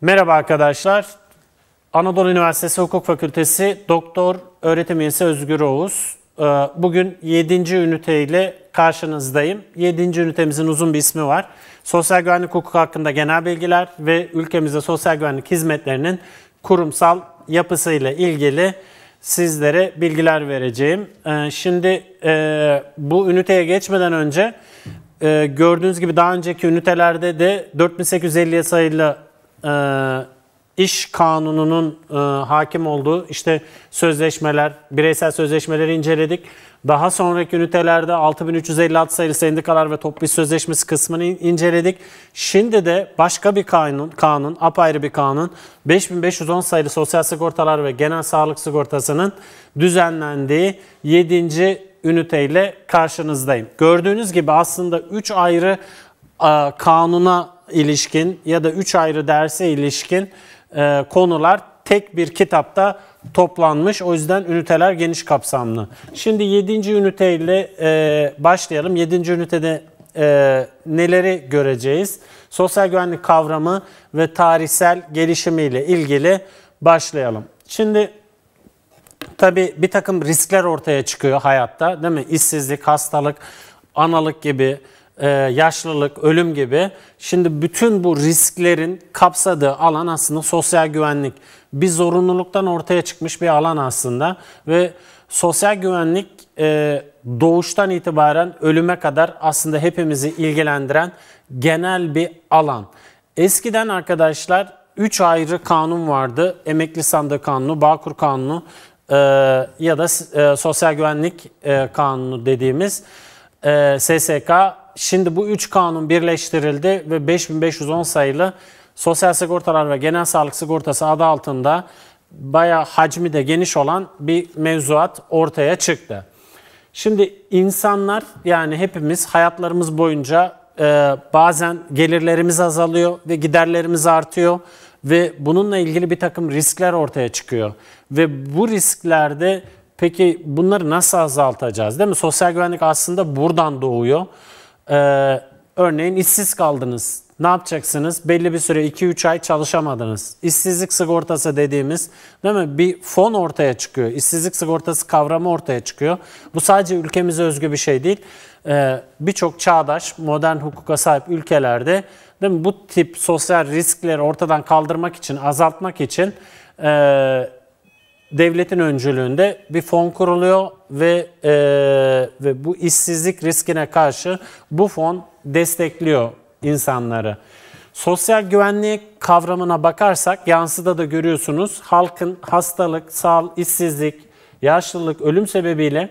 Merhaba arkadaşlar. Anadolu Üniversitesi Hukuk Fakültesi Doktor Öğretim Üyesi Özgür Oğuz. Ee, bugün 7. üniteyle karşınızdayım. 7. ünitemizin uzun bir ismi var. Sosyal güvenlik hukuku hakkında genel bilgiler ve ülkemizde sosyal güvenlik hizmetlerinin kurumsal yapısıyla ilgili sizlere bilgiler vereceğim. Ee, şimdi e, bu üniteye geçmeden önce e, gördüğünüz gibi daha önceki ünitelerde de 4850 sayılı e, iş kanununun e, hakim olduğu işte sözleşmeler, bireysel sözleşmeleri inceledik. Daha sonraki ünitelerde 6356 sayılı sendikalar ve toplu sözleşmesi kısmını inceledik. Şimdi de başka bir kanun, kanun apayrı bir kanun 5510 sayılı sosyal sigortalar ve genel sağlık sigortasının düzenlendiği 7. üniteyle karşınızdayım. Gördüğünüz gibi aslında 3 ayrı e, kanuna ilişkin ya da üç ayrı derse ilişkin e, konular tek bir kitapta toplanmış. O yüzden üniteler geniş kapsamlı. Şimdi 7. üniteyle e, başlayalım. 7. ünitede neleri göreceğiz? Sosyal güvenlik kavramı ve tarihsel gelişimiyle ilgili başlayalım. Şimdi tabi bir takım riskler ortaya çıkıyor hayatta değil mi? İşsizlik, hastalık, analık gibi e, yaşlılık, ölüm gibi. Şimdi bütün bu risklerin kapsadığı alan aslında sosyal güvenlik. Bir zorunluluktan ortaya çıkmış bir alan aslında ve sosyal güvenlik e, doğuştan itibaren ölüme kadar aslında hepimizi ilgilendiren genel bir alan. Eskiden arkadaşlar 3 ayrı kanun vardı. Emekli sandığı kanunu, Bağkur kanunu e, ya da sosyal güvenlik kanunu dediğimiz SSK şimdi bu 3 kanun birleştirildi ve 5510 sayılı Sosyal Sigortalar ve Genel Sağlık Sigortası adı altında bayağı hacmi de geniş olan bir mevzuat ortaya çıktı. Şimdi insanlar yani hepimiz hayatlarımız boyunca e, bazen gelirlerimiz azalıyor ve giderlerimiz artıyor ve bununla ilgili bir takım riskler ortaya çıkıyor. Ve bu risklerde peki bunları nasıl azaltacağız değil mi? Sosyal güvenlik aslında buradan doğuyor. Ee, örneğin işsiz kaldınız. Ne yapacaksınız? Belli bir süre 2-3 ay çalışamadınız. İşsizlik sigortası dediğimiz değil mi? Bir fon ortaya çıkıyor. İşsizlik sigortası kavramı ortaya çıkıyor. Bu sadece ülkemize özgü bir şey değil. Ee, Birçok çağdaş, modern hukuka sahip ülkelerde değil mi? bu tip sosyal riskleri ortadan kaldırmak için, azaltmak için e, devletin öncülüğünde bir fon kuruluyor ve e, ve bu işsizlik riskine karşı bu fon destekliyor insanları. Sosyal güvenlik kavramına bakarsak yansıda da görüyorsunuz halkın hastalık, sağlık, işsizlik, yaşlılık, ölüm sebebiyle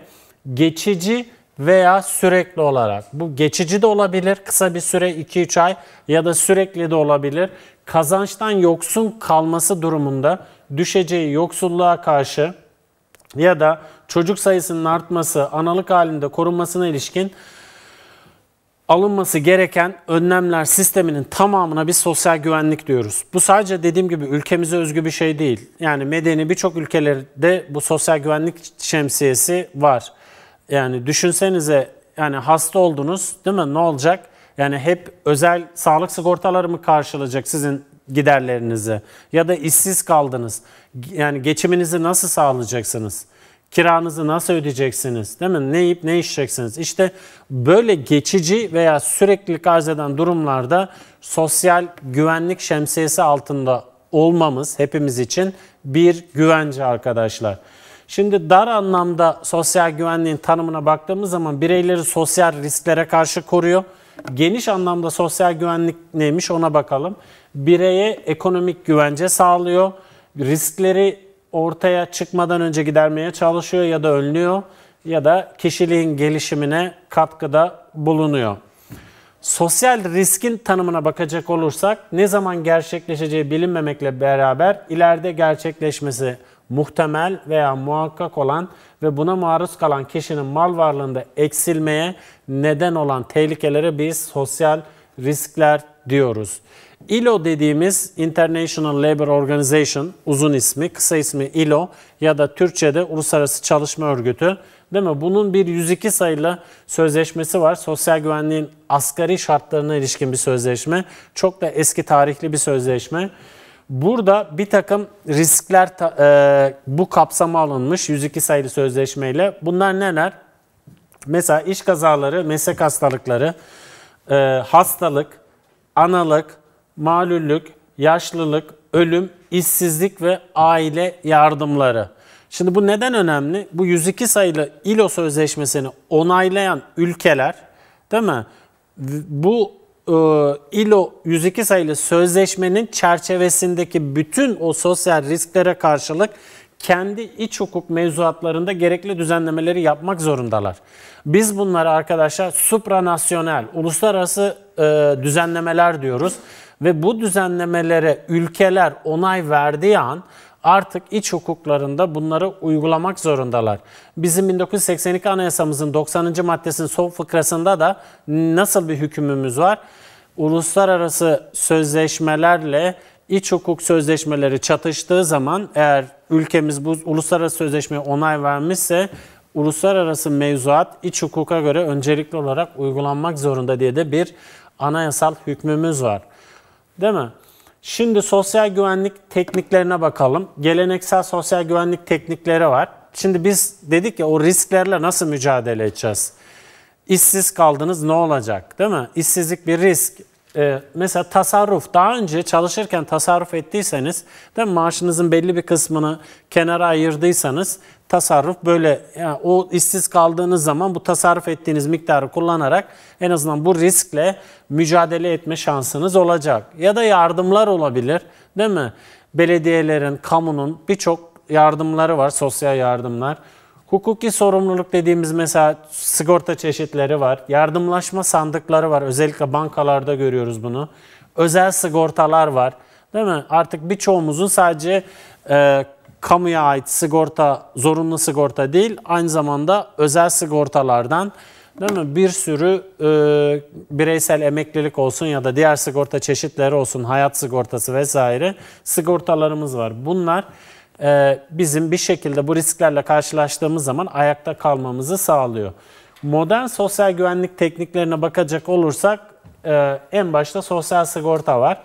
geçici veya sürekli olarak. Bu geçici de olabilir, kısa bir süre 2-3 ay ya da sürekli de olabilir. Kazançtan yoksun kalması durumunda düşeceği yoksulluğa karşı ya da çocuk sayısının artması, analık halinde korunmasına ilişkin alınması gereken önlemler sisteminin tamamına bir sosyal güvenlik diyoruz. Bu sadece dediğim gibi ülkemize özgü bir şey değil. Yani medeni birçok ülkelerde bu sosyal güvenlik şemsiyesi var. Yani düşünsenize yani hasta oldunuz değil mi? Ne olacak? Yani hep özel sağlık sigortaları mı karşılayacak sizin giderlerinizi ya da işsiz kaldınız. Yani geçiminizi nasıl sağlayacaksınız? Kiranızı nasıl ödeyeceksiniz? Değil mi? Ne yiyip ne içeceksiniz? İşte böyle geçici veya sürekli arz eden durumlarda sosyal güvenlik şemsiyesi altında olmamız hepimiz için bir güvence arkadaşlar. Şimdi dar anlamda sosyal güvenliğin tanımına baktığımız zaman bireyleri sosyal risklere karşı koruyor. Geniş anlamda sosyal güvenlik neymiş ona bakalım bireye ekonomik güvence sağlıyor. Riskleri ortaya çıkmadan önce gidermeye çalışıyor ya da önlüyor ya da kişiliğin gelişimine katkıda bulunuyor. Sosyal riskin tanımına bakacak olursak ne zaman gerçekleşeceği bilinmemekle beraber ileride gerçekleşmesi muhtemel veya muhakkak olan ve buna maruz kalan kişinin mal varlığında eksilmeye neden olan tehlikelere biz sosyal riskler diyoruz. ILO dediğimiz International Labour Organization, uzun ismi, kısa ismi ILO ya da Türkçe'de Uluslararası Çalışma Örgütü. Değil mi? Bunun bir 102 sayılı sözleşmesi var. Sosyal güvenliğin asgari şartlarına ilişkin bir sözleşme. Çok da eski tarihli bir sözleşme. Burada bir takım riskler e, bu kapsama alınmış 102 sayılı sözleşmeyle. Bunlar neler? Mesela iş kazaları, meslek hastalıkları, e, hastalık, analık, malüllük, yaşlılık, ölüm, işsizlik ve aile yardımları. Şimdi bu neden önemli? Bu 102 sayılı ILO sözleşmesini onaylayan ülkeler değil mi? Bu e, ILO 102 sayılı sözleşmenin çerçevesindeki bütün o sosyal risklere karşılık kendi iç hukuk mevzuatlarında gerekli düzenlemeleri yapmak zorundalar. Biz bunlara arkadaşlar supranasyonel, uluslararası e, düzenlemeler diyoruz ve bu düzenlemelere ülkeler onay verdiği an artık iç hukuklarında bunları uygulamak zorundalar. Bizim 1982 Anayasamızın 90. maddesinin son fıkrasında da nasıl bir hükmümüz var? Uluslararası sözleşmelerle iç hukuk sözleşmeleri çatıştığı zaman eğer ülkemiz bu uluslararası sözleşmeye onay vermişse uluslararası mevzuat iç hukuka göre öncelikli olarak uygulanmak zorunda diye de bir anayasal hükmümüz var. Değil mi? Şimdi sosyal güvenlik tekniklerine bakalım. Geleneksel sosyal güvenlik teknikleri var. Şimdi biz dedik ya o risklerle nasıl mücadele edeceğiz? İşsiz kaldınız ne olacak değil mi? İşsizlik bir risk e, mesela tasarruf daha önce çalışırken tasarruf ettiyseniz değil mi? maaşınızın belli bir kısmını kenara ayırdıysanız tasarruf böyle yani o işsiz kaldığınız zaman bu tasarruf ettiğiniz miktarı kullanarak en azından bu riskle mücadele etme şansınız olacak. Ya da yardımlar olabilir değil mi? Belediyelerin, kamunun birçok yardımları var, sosyal yardımlar. Hukuki sorumluluk dediğimiz mesela sigorta çeşitleri var. Yardımlaşma sandıkları var. Özellikle bankalarda görüyoruz bunu. Özel sigortalar var. Değil mi? Artık birçoğumuzun sadece e, kamuya ait sigorta, zorunlu sigorta değil, aynı zamanda özel sigortalardan değil mi? Bir sürü e, bireysel emeklilik olsun ya da diğer sigorta çeşitleri olsun, hayat sigortası vesaire sigortalarımız var. Bunlar ee, bizim bir şekilde bu risklerle karşılaştığımız zaman ayakta kalmamızı sağlıyor. Modern sosyal güvenlik tekniklerine bakacak olursak e, en başta sosyal sigorta var.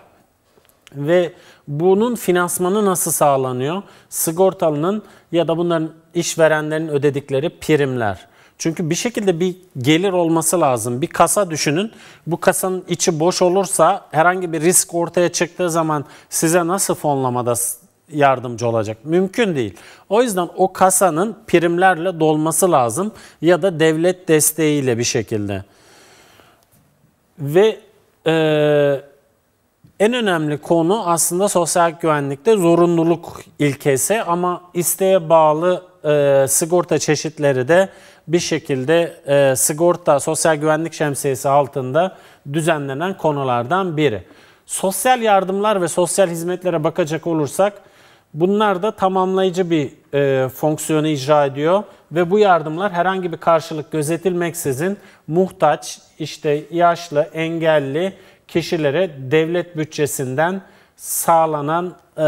Ve bunun finansmanı nasıl sağlanıyor? Sigortalının ya da bunların işverenlerin ödedikleri primler. Çünkü bir şekilde bir gelir olması lazım. Bir kasa düşünün. Bu kasanın içi boş olursa herhangi bir risk ortaya çıktığı zaman size nasıl fonlamada yardımcı olacak. Mümkün değil. O yüzden o kasanın primlerle dolması lazım ya da devlet desteğiyle bir şekilde. Ve e, en önemli konu aslında sosyal güvenlikte zorunluluk ilkesi ama isteğe bağlı e, sigorta çeşitleri de bir şekilde e, sigorta sosyal güvenlik şemsiyesi altında düzenlenen konulardan biri. Sosyal yardımlar ve sosyal hizmetlere bakacak olursak Bunlar da tamamlayıcı bir e, fonksiyonu icra ediyor ve bu yardımlar herhangi bir karşılık gözetilmeksizin muhtaç, işte yaşlı, engelli kişilere devlet bütçesinden sağlanan e,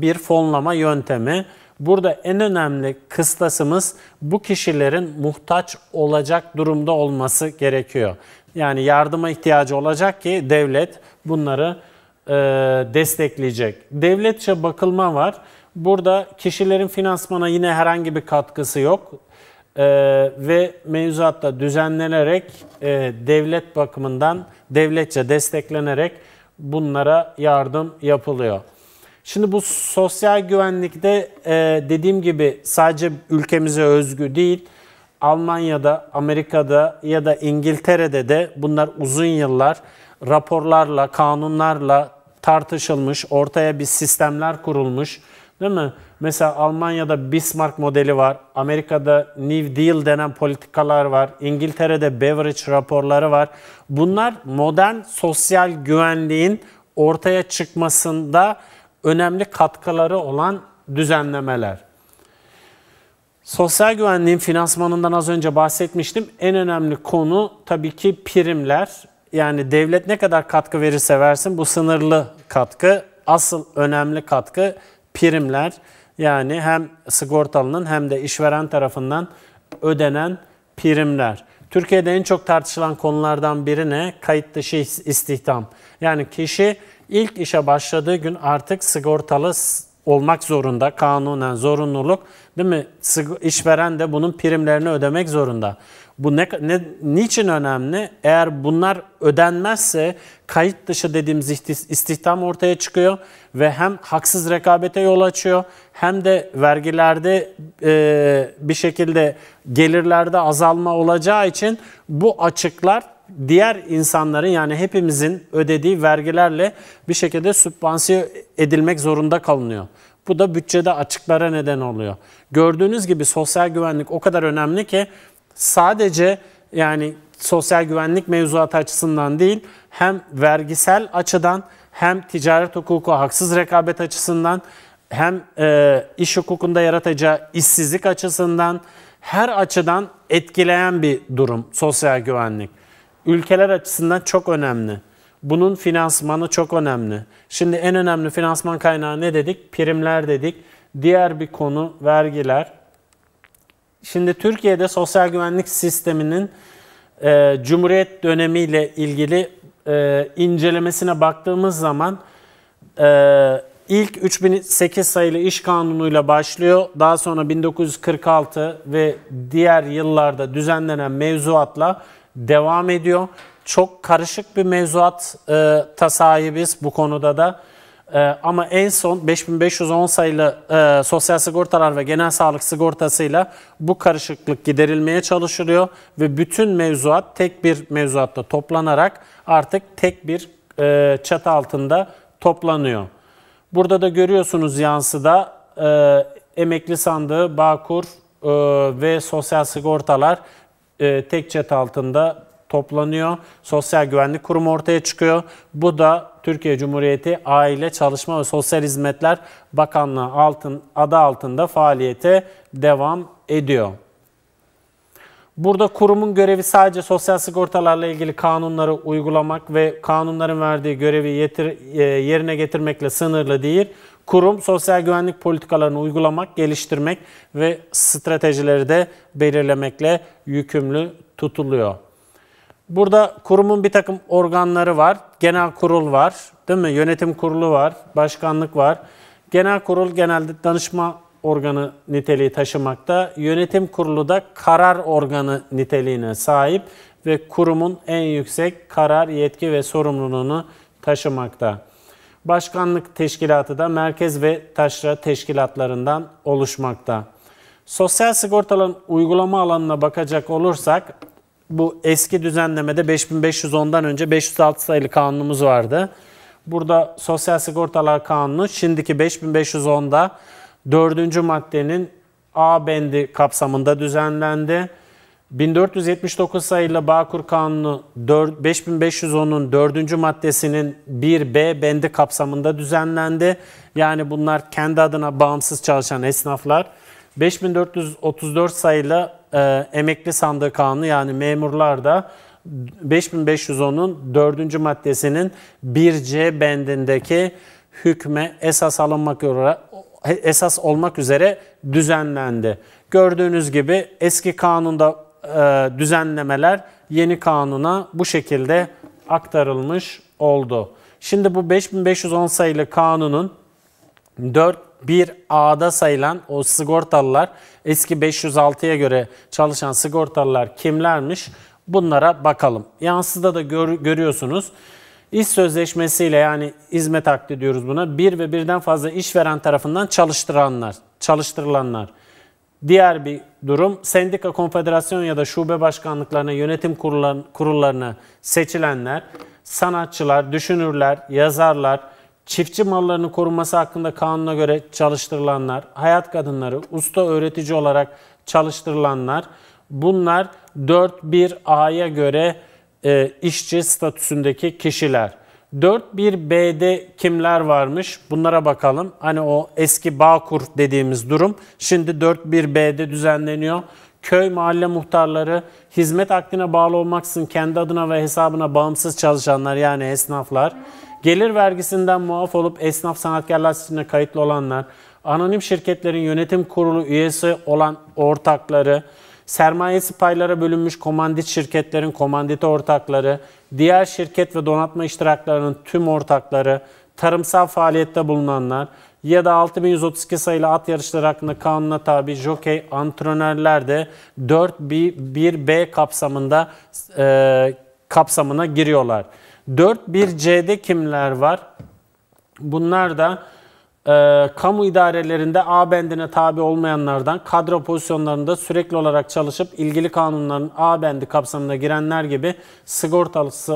bir fonlama yöntemi. Burada en önemli kıstasımız bu kişilerin muhtaç olacak durumda olması gerekiyor. Yani yardıma ihtiyacı olacak ki devlet bunları e, destekleyecek. Devletçe bakılma var. Burada kişilerin finansmana yine herhangi bir katkısı yok. E, ve mevzuatta düzenlenerek e, devlet bakımından devletçe desteklenerek bunlara yardım yapılıyor. Şimdi bu sosyal güvenlikte de dediğim gibi sadece ülkemize özgü değil, Almanya'da, Amerika'da ya da İngiltere'de de bunlar uzun yıllar raporlarla, kanunlarla tartışılmış, ortaya bir sistemler kurulmuş. Değil mi? Mesela Almanya'da Bismarck modeli var, Amerika'da New Deal denen politikalar var, İngiltere'de Beveridge raporları var. Bunlar modern sosyal güvenliğin ortaya çıkmasında önemli katkıları olan düzenlemeler. Sosyal güvenliğin finansmanından az önce bahsetmiştim. En önemli konu tabii ki primler yani devlet ne kadar katkı verirse versin bu sınırlı katkı. Asıl önemli katkı primler. Yani hem sigortalının hem de işveren tarafından ödenen primler. Türkiye'de en çok tartışılan konulardan biri ne? Kayıt dışı istihdam. Yani kişi ilk işe başladığı gün artık sigortalı olmak zorunda kanunen zorunluluk değil mi? İşveren de bunun primlerini ödemek zorunda. Bu ne, ne, niçin önemli? Eğer bunlar ödenmezse kayıt dışı dediğimiz istihdam ortaya çıkıyor ve hem haksız rekabete yol açıyor hem de vergilerde e, bir şekilde gelirlerde azalma olacağı için bu açıklar diğer insanların yani hepimizin ödediği vergilerle bir şekilde sübvansiye edilmek zorunda kalınıyor. Bu da bütçede açıklara neden oluyor. Gördüğünüz gibi sosyal güvenlik o kadar önemli ki sadece yani sosyal güvenlik mevzuatı açısından değil hem vergisel açıdan hem ticaret hukuku haksız rekabet açısından hem e, iş hukukunda yaratacağı işsizlik açısından her açıdan etkileyen bir durum sosyal güvenlik. Ülkeler açısından çok önemli. Bunun finansmanı çok önemli. Şimdi en önemli finansman kaynağı ne dedik? Primler dedik. Diğer bir konu vergiler. Şimdi Türkiye'de sosyal güvenlik sisteminin e, Cumhuriyet dönemiyle ilgili e, incelemesine baktığımız zaman e, ilk 3008 sayılı iş kanunuyla başlıyor. Daha sonra 1946 ve diğer yıllarda düzenlenen mevzuatla devam ediyor. Çok karışık bir mevzuat e, sahibiz bu konuda da. Ee, ama en son 5510 sayılı e, sosyal sigortalar ve genel sağlık sigortasıyla bu karışıklık giderilmeye çalışılıyor ve bütün mevzuat tek bir mevzuatta toplanarak artık tek bir e, çatı altında toplanıyor. Burada da görüyorsunuz yansıda e, emekli sandığı, Bağkur e, ve sosyal sigortalar e, tek çatı altında toplanıyor. Sosyal Güvenlik Kurumu ortaya çıkıyor. Bu da Türkiye Cumhuriyeti Aile, Çalışma ve Sosyal Hizmetler Bakanlığı altın, adı altında faaliyete devam ediyor. Burada kurumun görevi sadece sosyal sigortalarla ilgili kanunları uygulamak ve kanunların verdiği görevi yetir, e, yerine getirmekle sınırlı değil. Kurum sosyal güvenlik politikalarını uygulamak, geliştirmek ve stratejileri de belirlemekle yükümlü tutuluyor. Burada kurumun bir takım organları var. Genel kurul var, değil mi? Yönetim kurulu var, başkanlık var. Genel kurul genelde danışma organı niteliği taşımakta. Yönetim kurulu da karar organı niteliğine sahip ve kurumun en yüksek karar, yetki ve sorumluluğunu taşımakta. Başkanlık teşkilatı da merkez ve taşra teşkilatlarından oluşmakta. Sosyal sigortaların uygulama alanına bakacak olursak bu eski düzenlemede 5510'dan önce 506 sayılı kanunumuz vardı. Burada Sosyal Sigortalar Kanunu şimdiki 5510'da 4. maddenin A bendi kapsamında düzenlendi. 1479 sayılı Bağkur Kanunu 5510'un 4. maddesinin 1B bendi kapsamında düzenlendi. Yani bunlar kendi adına bağımsız çalışan esnaflar. 5434 sayılı e, emekli sandığı kanunu yani memurlar da 5510'un 4. maddesinin 1C bendindeki hükme esas alınmak üzere esas olmak üzere düzenlendi. Gördüğünüz gibi eski kanunda e, düzenlemeler yeni kanuna bu şekilde aktarılmış oldu. Şimdi bu 5510 sayılı kanunun 4 1A'da sayılan o sigortalılar eski 506'ya göre çalışan sigortalılar kimlermiş? Bunlara bakalım. Yansıda da gör, görüyorsunuz. iş sözleşmesiyle yani hizmet akdi diyoruz buna. Bir ve birden fazla işveren tarafından çalıştıranlar, çalıştırılanlar. Diğer bir durum sendika, konfederasyon ya da şube başkanlıklarına, yönetim kurullarına seçilenler, sanatçılar, düşünürler, yazarlar, çiftçi mallarını korunması hakkında kanuna göre çalıştırılanlar, hayat kadınları, usta öğretici olarak çalıştırılanlar bunlar 4.1A'ya göre e, işçi statüsündeki kişiler. 4.1B'de kimler varmış? Bunlara bakalım. Hani o eski Bağkur dediğimiz durum şimdi 4.1B'de düzenleniyor. Köy mahalle muhtarları hizmet akdine bağlı olmaksızın kendi adına ve hesabına bağımsız çalışanlar yani esnaflar Gelir vergisinden muaf olup esnaf sanatkarlar listesine kayıtlı olanlar, anonim şirketlerin yönetim kurulu üyesi olan ortakları, sermayesi paylara bölünmüş komandit şirketlerin komandite ortakları, diğer şirket ve donatma iştiraklarının tüm ortakları, tarımsal faaliyette bulunanlar ya da 6132 sayılı at yarışları hakkında kanuna tabi jockey, antrenörler de 4B, 1B kapsamında e, kapsamına giriyorlar. 4.1C'de kimler var? Bunlar da e, kamu idarelerinde A bendine tabi olmayanlardan kadro pozisyonlarında sürekli olarak çalışıp ilgili kanunların A bendi kapsamına girenler gibi sigortalısı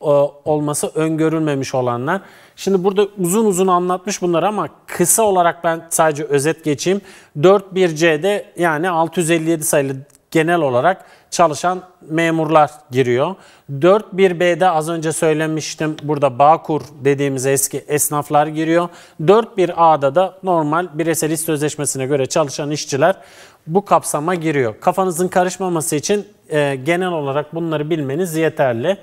e, olması öngörülmemiş olanlar. Şimdi burada uzun uzun anlatmış bunlar ama kısa olarak ben sadece özet geçeyim. 4.1C'de yani 657 sayılı genel olarak çalışan memurlar giriyor. 4.1B'de az önce söylemiştim burada Bağkur dediğimiz eski esnaflar giriyor. 4.1A'da da normal bireysel iş sözleşmesine göre çalışan işçiler bu kapsama giriyor. Kafanızın karışmaması için e, genel olarak bunları bilmeniz yeterli.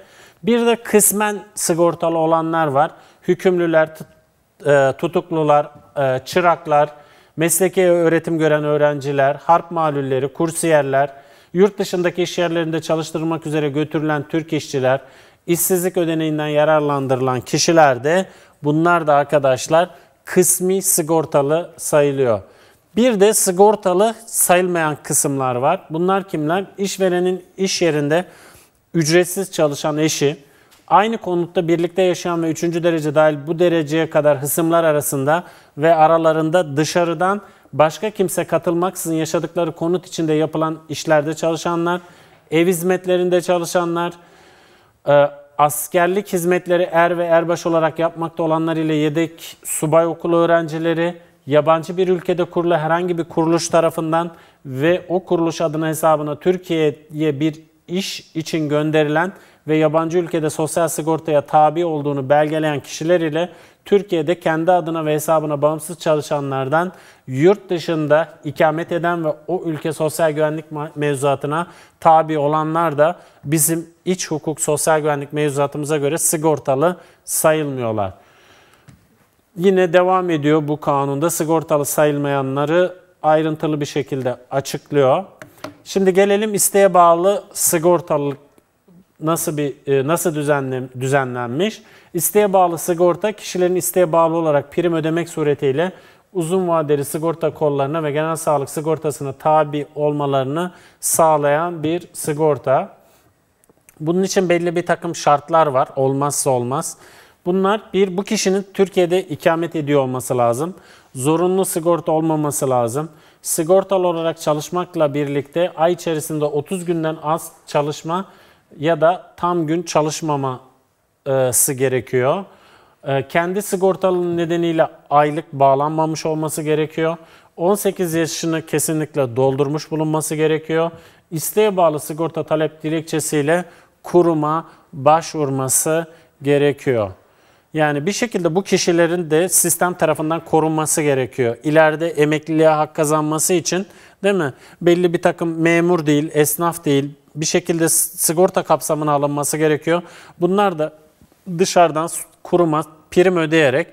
Bir de kısmen sigortalı olanlar var. Hükümlüler, e, tutuklular, e, çıraklar, mesleki öğretim gören öğrenciler, harp malulleri, kursiyerler, yurt dışındaki iş yerlerinde çalıştırılmak üzere götürülen Türk işçiler, işsizlik ödeneğinden yararlandırılan kişiler de bunlar da arkadaşlar kısmi sigortalı sayılıyor. Bir de sigortalı sayılmayan kısımlar var. Bunlar kimler? İşverenin iş yerinde ücretsiz çalışan eşi, aynı konutta birlikte yaşayan ve 3. derece dahil bu dereceye kadar hısımlar arasında ve aralarında dışarıdan başka kimse katılmaksızın yaşadıkları konut içinde yapılan işlerde çalışanlar, ev hizmetlerinde çalışanlar, e, askerlik hizmetleri er ve erbaş olarak yapmakta olanlar ile yedek subay okulu öğrencileri, yabancı bir ülkede kurulu herhangi bir kuruluş tarafından ve o kuruluş adına hesabına Türkiye'ye bir iş için gönderilen ve yabancı ülkede sosyal sigortaya tabi olduğunu belgeleyen kişiler ile Türkiye'de kendi adına ve hesabına bağımsız çalışanlardan yurt dışında ikamet eden ve o ülke sosyal güvenlik mevzuatına tabi olanlar da bizim iç hukuk sosyal güvenlik mevzuatımıza göre sigortalı sayılmıyorlar. Yine devam ediyor bu kanunda sigortalı sayılmayanları ayrıntılı bir şekilde açıklıyor. Şimdi gelelim isteğe bağlı sigortalılık nasıl bir e, nasıl düzenlen, düzenlenmiş? İsteğe bağlı sigorta kişilerin isteğe bağlı olarak prim ödemek suretiyle uzun vadeli sigorta kollarına ve genel sağlık sigortasına tabi olmalarını sağlayan bir sigorta. Bunun için belli bir takım şartlar var. Olmazsa olmaz. Bunlar bir bu kişinin Türkiye'de ikamet ediyor olması lazım. Zorunlu sigorta olmaması lazım. Sigortalı olarak çalışmakla birlikte ay içerisinde 30 günden az çalışma ya da tam gün çalışmaması gerekiyor. Ee, kendi sigortalının nedeniyle aylık bağlanmamış olması gerekiyor. 18 yaşını kesinlikle doldurmuş bulunması gerekiyor. İsteğe bağlı sigorta talep dilekçesiyle kuruma başvurması gerekiyor. Yani bir şekilde bu kişilerin de sistem tarafından korunması gerekiyor. İleride emekliliğe hak kazanması için değil mi? Belli bir takım memur değil, esnaf değil, bir şekilde sigorta kapsamına alınması gerekiyor. Bunlar da dışarıdan kuruma prim ödeyerek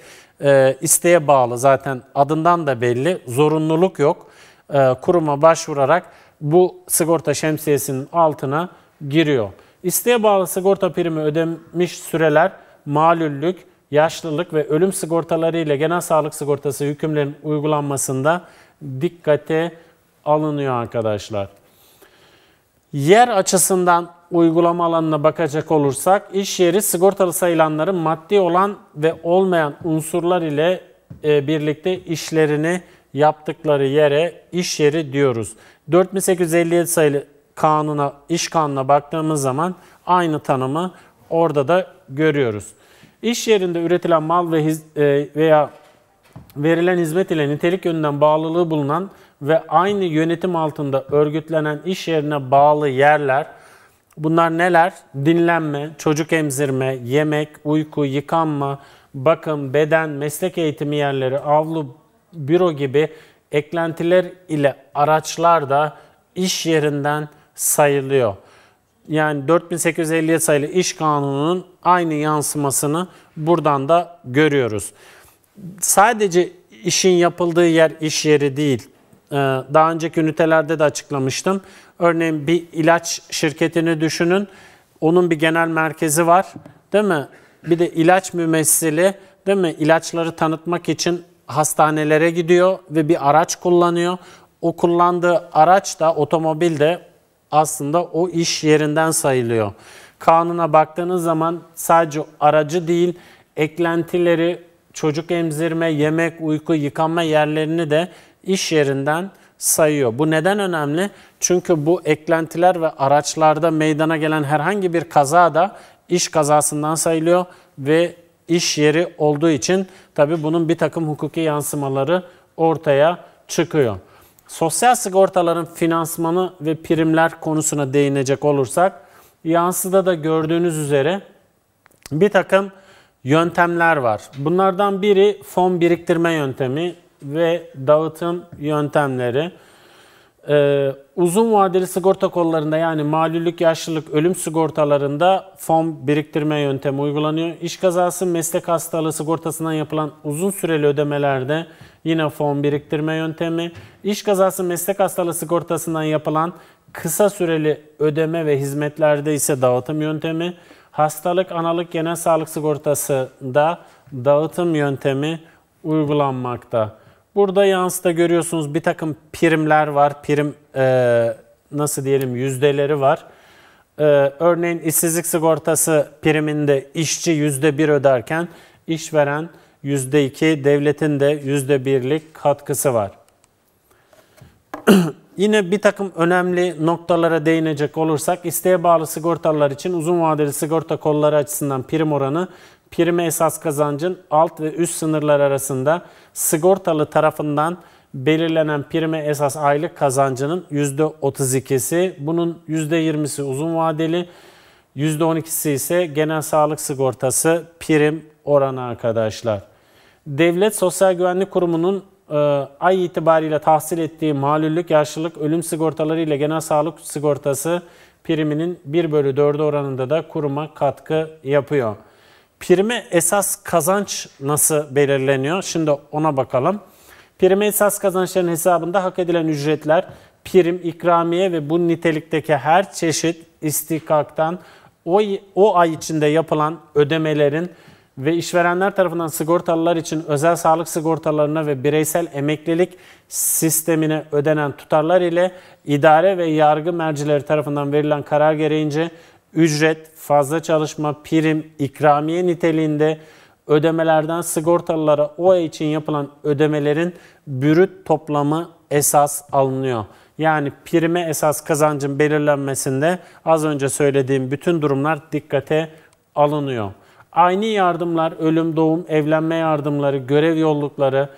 e, isteğe bağlı zaten adından da belli zorunluluk yok. E, kuruma başvurarak bu sigorta şemsiyesinin altına giriyor. İsteğe bağlı sigorta primi ödemiş süreler malüllük, yaşlılık ve ölüm sigortaları ile genel sağlık sigortası hükümlerinin uygulanmasında dikkate alınıyor arkadaşlar. Yer açısından uygulama alanına bakacak olursak iş yeri sigortalı sayılanların maddi olan ve olmayan unsurlar ile e, birlikte işlerini yaptıkları yere iş yeri diyoruz. 4857 sayılı kanuna, iş kanuna baktığımız zaman aynı tanımı orada da görüyoruz. İş yerinde üretilen mal ve e, veya verilen hizmet ile nitelik yönünden bağlılığı bulunan ve aynı yönetim altında örgütlenen iş yerine bağlı yerler, bunlar neler? Dinlenme, çocuk emzirme, yemek, uyku, yıkanma, bakım, beden, meslek eğitimi yerleri, avlu, büro gibi eklentiler ile araçlar da iş yerinden sayılıyor. Yani 4857 sayılı iş kanununun aynı yansımasını buradan da görüyoruz sadece işin yapıldığı yer iş yeri değil. Ee, daha önceki ünitelerde de açıklamıştım. Örneğin bir ilaç şirketini düşünün. Onun bir genel merkezi var değil mi? Bir de ilaç mümessili değil mi? İlaçları tanıtmak için hastanelere gidiyor ve bir araç kullanıyor. O kullandığı araç da otomobil de aslında o iş yerinden sayılıyor. Kanuna baktığınız zaman sadece aracı değil, eklentileri, çocuk emzirme, yemek, uyku, yıkanma yerlerini de iş yerinden sayıyor. Bu neden önemli? Çünkü bu eklentiler ve araçlarda meydana gelen herhangi bir kaza da iş kazasından sayılıyor ve iş yeri olduğu için tabii bunun bir takım hukuki yansımaları ortaya çıkıyor. Sosyal sigortaların finansmanı ve primler konusuna değinecek olursak, yansıda da gördüğünüz üzere bir takım yöntemler var. Bunlardan biri fon biriktirme yöntemi ve dağıtım yöntemleri. Ee, uzun vadeli sigorta kollarında yani malüllük, yaşlılık, ölüm sigortalarında fon biriktirme yöntemi uygulanıyor. İş kazası, meslek hastalığı sigortasından yapılan uzun süreli ödemelerde yine fon biriktirme yöntemi. İş kazası, meslek hastalığı sigortasından yapılan kısa süreli ödeme ve hizmetlerde ise dağıtım yöntemi. Hastalık analık genel sağlık sigortasında dağıtım yöntemi uygulanmakta. Burada yansıda görüyorsunuz bir takım primler var. Prim e, nasıl diyelim yüzdeleri var. E, örneğin işsizlik sigortası priminde işçi yüzde bir öderken işveren yüzde iki, devletin de yüzde birlik katkısı var. Yine bir takım önemli noktalara değinecek olursak isteğe bağlı sigortalılar için uzun vadeli sigorta kolları açısından prim oranı prime esas kazancın alt ve üst sınırlar arasında sigortalı tarafından belirlenen prime esas aylık kazancının %32'si. Bunun %20'si uzun vadeli, %12'si ise genel sağlık sigortası prim oranı arkadaşlar. Devlet Sosyal Güvenlik Kurumu'nun e, ay itibariyle tahsil ettiği malüllük, yaşlılık, ölüm sigortaları ile genel sağlık sigortası priminin 1 bölü 4'ü oranında da kuruma katkı yapıyor. Prime esas kazanç nasıl belirleniyor? Şimdi ona bakalım. Prime esas kazançların hesabında hak edilen ücretler, prim, ikramiye ve bu nitelikteki her çeşit istikaktan o, o ay içinde yapılan ödemelerin ve işverenler tarafından sigortalılar için özel sağlık sigortalarına ve bireysel emeklilik sistemine ödenen tutarlar ile idare ve yargı mercileri tarafından verilen karar gereğince ücret, fazla çalışma, prim, ikramiye niteliğinde ödemelerden sigortalılara o ay için yapılan ödemelerin bürüt toplamı esas alınıyor. Yani prime esas kazancın belirlenmesinde az önce söylediğim bütün durumlar dikkate alınıyor. Aynı yardımlar, ölüm, doğum, evlenme yardımları, görev yollukları,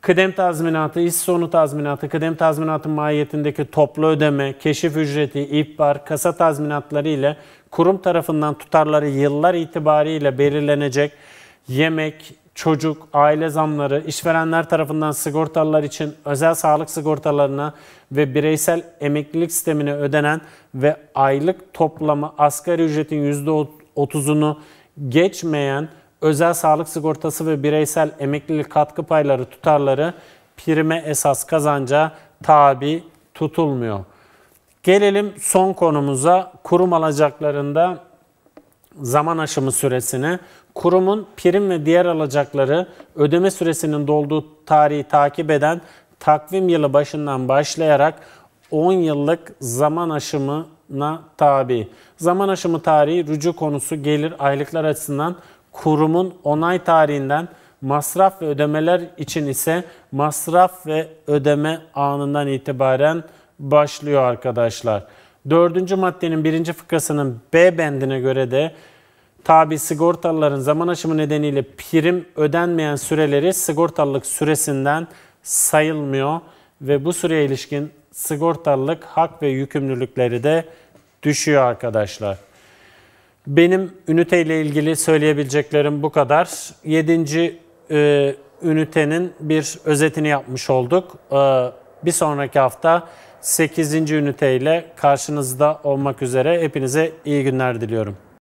kıdem tazminatı, iş sonu tazminatı, kıdem tazminatı mahiyetindeki toplu ödeme, keşif ücreti, ihbar, kasa tazminatları ile kurum tarafından tutarları yıllar itibariyle belirlenecek yemek, çocuk, aile zamları, işverenler tarafından sigortalılar için özel sağlık sigortalarına ve bireysel emeklilik sistemine ödenen ve aylık toplamı asgari ücretin %30'unu geçmeyen özel sağlık sigortası ve bireysel emeklilik katkı payları tutarları prime esas kazanca tabi tutulmuyor. Gelelim son konumuza kurum alacaklarında zaman aşımı süresine. Kurumun prim ve diğer alacakları ödeme süresinin dolduğu tarihi takip eden takvim yılı başından başlayarak 10 yıllık zaman aşımı na tabi. Zaman aşımı tarihi rücu konusu gelir aylıklar açısından kurumun onay tarihinden masraf ve ödemeler için ise masraf ve ödeme anından itibaren başlıyor arkadaşlar. Dördüncü maddenin birinci fıkrasının B bendine göre de tabi sigortalıların zaman aşımı nedeniyle prim ödenmeyen süreleri sigortalılık süresinden sayılmıyor ve bu süreye ilişkin sigortalılık, hak ve yükümlülükleri de düşüyor arkadaşlar. Benim üniteyle ilgili söyleyebileceklerim bu kadar. Yedinci e, ünitenin bir özetini yapmış olduk. E, bir sonraki hafta 8. üniteyle karşınızda olmak üzere hepinize iyi günler diliyorum.